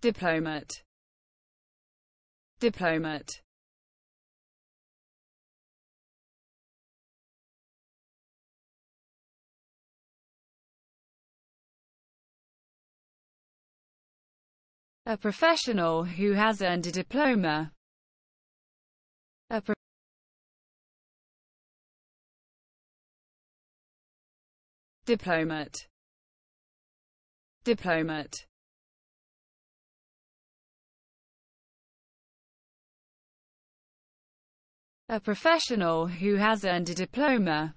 diplomat diplomat A professional who has earned a diploma. A pro diplomat diplomat a professional who has earned a diploma.